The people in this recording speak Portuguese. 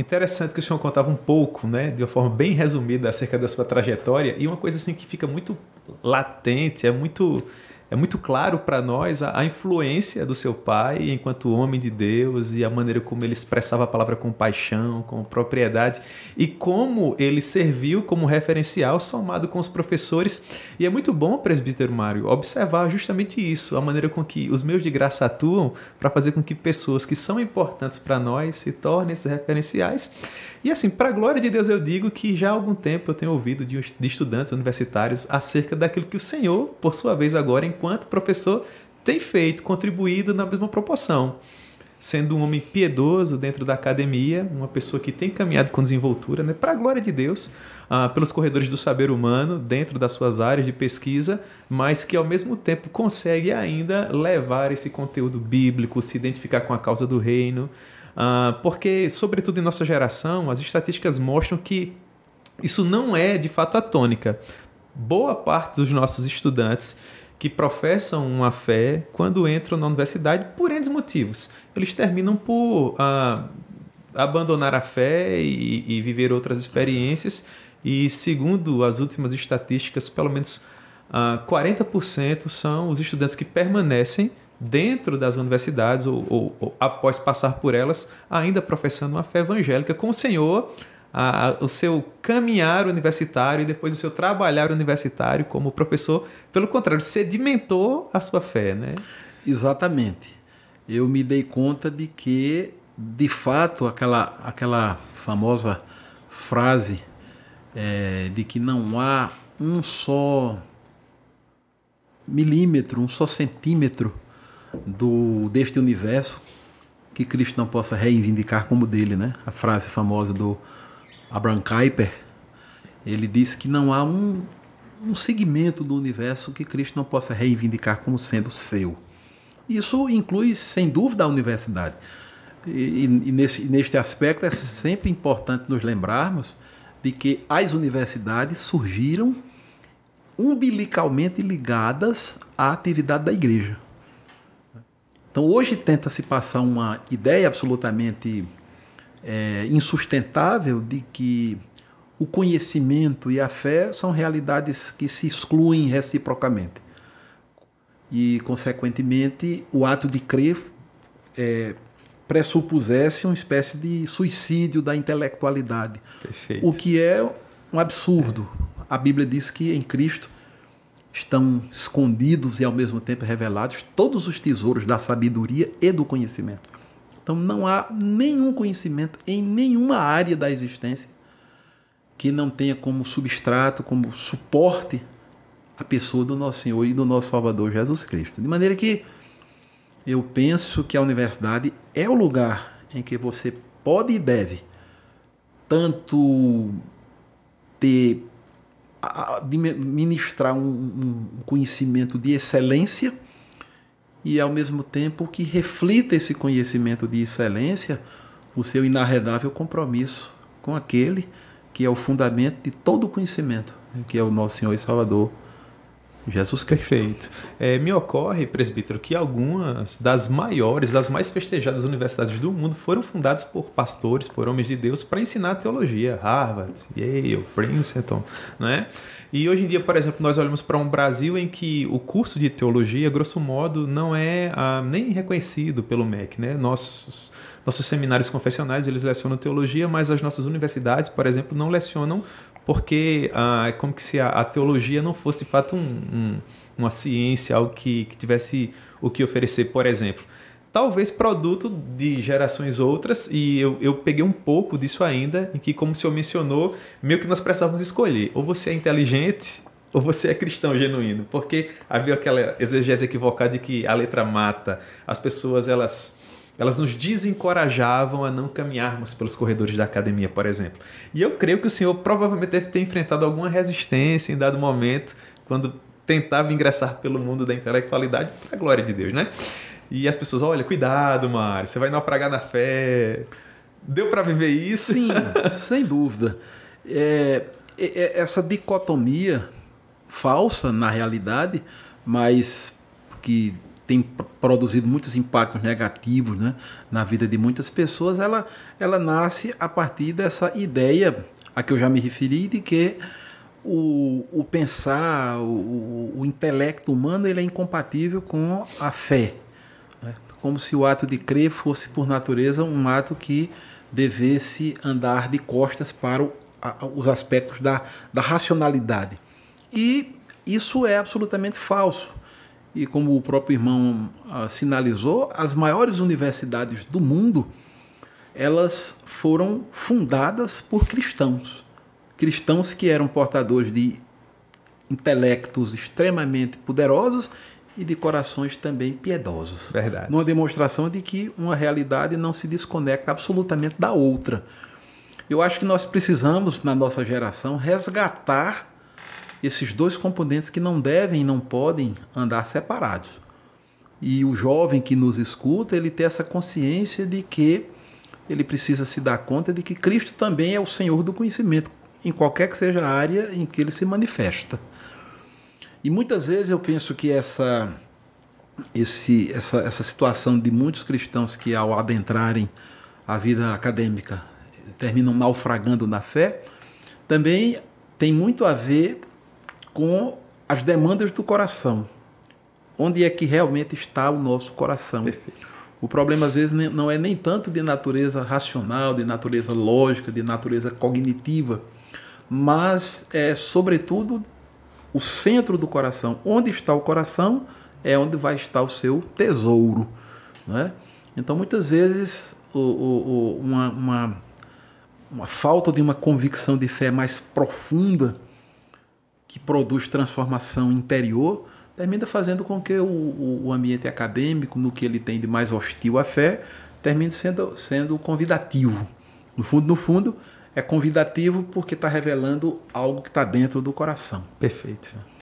Interessante que o senhor contava um pouco, né, de uma forma bem resumida acerca da sua trajetória e uma coisa assim que fica muito latente, é muito é muito claro para nós a, a, influência do seu pai enquanto homem de Deus e a maneira como ele expressava a palavra com paixão, com propriedade e como ele serviu como referencial somado com os professores. E é muito bom, presbítero Mário, observar justamente isso, a maneira com que os meios de graça atuam para fazer com que pessoas que são importantes para nós se tornem esses referenciais. E assim, para a glória de Deus, eu digo que já há algum tempo eu tenho ouvido de, de estudantes universitários acerca daquilo que o Senhor, por sua vez, agora em enquanto professor, tem feito, contribuído na mesma proporção. Sendo um homem piedoso dentro da academia, uma pessoa que tem caminhado com desenvoltura, né, para a glória de Deus, ah, pelos corredores do saber humano, dentro das suas áreas de pesquisa, mas que ao mesmo tempo consegue ainda levar esse conteúdo bíblico, se identificar com a causa do reino, ah, porque, sobretudo em nossa geração, as estatísticas mostram que isso não é de fato a tônica boa parte dos nossos estudantes que professam uma fé, quando entram na universidade, por N motivos, eles terminam por ah, abandonar a fé e, e viver outras experiências. E segundo as últimas estatísticas, pelo menos Uh, ah, 40% são os estudantes que permanecem dentro das universidades ou, ou, ou, após passar por elas, ainda professando uma fé evangélica com o Senhor a, a, o seu caminhar universitário e depois o seu trabalhar universitário como professor. Pelo contrário, sedimentou a sua fé, né? Exatamente. Eu me dei conta de que, de fato, aquela, aquela famosa frase é, de que não há um só milímetro, um só centímetro do deste universo que Cristo não possa reivindicar como dele, né? A frase famosa do Abraham Kuyper, ele diz que não há um, um segmento do universo que Cristo não possa reivindicar como sendo seu. Isso inclui, sem dúvida, a universidade. E, e nesse, neste aspecto é sempre importante nos lembrarmos de que as universidades surgiram umbilicalmente ligadas à atividade da igreja. Então, hoje tenta se passar uma ideia absolutamente é, insustentável de que o conhecimento e a fé são realidades que se excluem reciprocamente. E, consequentemente, o ato de crer é, pressupusesse uma espécie de suicídio da intelectualidade. Perfeito. O que é um absurdo. É. A Bíblia diz que em Cristo estão escondidos e ao mesmo tempo revelados todos os tesouros da sabedoria e do conhecimento. Então não há nenhum conhecimento em nenhuma área da existência que não tenha como substrato, como suporte a pessoa do nosso Senhor e do nosso Salvador Jesus Cristo. De maneira que eu penso que a universidade é o lugar em que você pode e deve tanto ter ministrar um, um conhecimento de excelência e, ao mesmo tempo, que reflita esse conhecimento de excelência o seu inarredável compromisso com aquele que é o fundamento de todo o conhecimento, né, que é o nosso Senhor e Salvador Jesus perfeito. É, me ocorre, presbítero, que algumas das maiores, das mais festejadas universidades do mundo foram fundadas por pastores, por homens de Deus, para ensinar teologia. Harvard, Yale, Princeton, né? E hoje em dia, por exemplo, nós olhamos para um Brasil em que o curso de teologia, grosso modo, não é ah, nem reconhecido pelo MEC, né? Nossos nossos seminários confessionais, eles lecionam teologia, mas as nossas universidades, por exemplo, não lecionam porque ah, é como que se a, a, teologia não fosse, de fato, um, um, uma ciência, algo que, que tivesse o que oferecer, por exemplo talvez produto de gerações outras, e eu, eu peguei um pouco disso ainda, em que, como o senhor mencionou, meio que nós precisávamos escolher, ou você é inteligente ou você é cristão genuíno, porque havia aquela exegese equivocada de que a letra mata, as pessoas elas elas nos desencorajavam a não caminharmos pelos corredores da academia, por exemplo. E eu creio que o senhor provavelmente deve ter enfrentado alguma resistência em dado momento quando tentava ingressar pelo mundo da intelectualidade para a glória de Deus, né? E as pessoas, olha, cuidado, Mário, você vai naufragar na fé. Deu para viver isso? Sim, sem dúvida. É, é, é, essa dicotomia falsa na realidade, mas que tem produzido muitos impactos negativos né, na vida de muitas pessoas, ela, ela nasce a partir dessa ideia a que eu já me referi de que o, o pensar, o, o intelecto humano ele é incompatível com a fé. Né? Como se o ato de crer fosse, por natureza, um ato que devesse andar de costas para o, a, os aspectos da, da racionalidade. E isso é absolutamente falso e como o próprio irmão ah, sinalizou, as maiores universidades do mundo elas foram fundadas por cristãos, cristãos que eram portadores de intelectos extremamente poderosos e de corações também piedosos. Verdade. Uma demonstração de que uma realidade não se desconecta absolutamente da outra. Eu acho que nós precisamos, na nossa geração, resgatar esses dois componentes que não devem e não podem andar separados. E o jovem que nos escuta, ele tem essa consciência de que ele precisa se dar conta de que Cristo também é o Senhor do conhecimento, em qualquer que seja a área em que ele se manifesta. E muitas vezes eu penso que essa, esse, essa, essa situação de muitos cristãos que, ao adentrarem a vida acadêmica, terminam naufragando na fé, também tem muito a ver com as demandas do coração. Onde é que realmente está o nosso coração? Perfeito. O problema, às vezes, não é nem tanto de natureza racional, de natureza lógica, de natureza cognitiva, mas é, sobretudo, o centro do coração. Onde está o coração é onde vai estar o seu tesouro. Né? Então, muitas vezes, o, o, o, uma, uma, uma falta de uma convicção de fé mais profunda que produz transformação interior termina fazendo com que o, o ambiente acadêmico, no que ele tem de mais hostil à fé, termine sendo, sendo convidativo. No fundo, no fundo, é convidativo porque está revelando algo que está dentro do coração. Perfeito.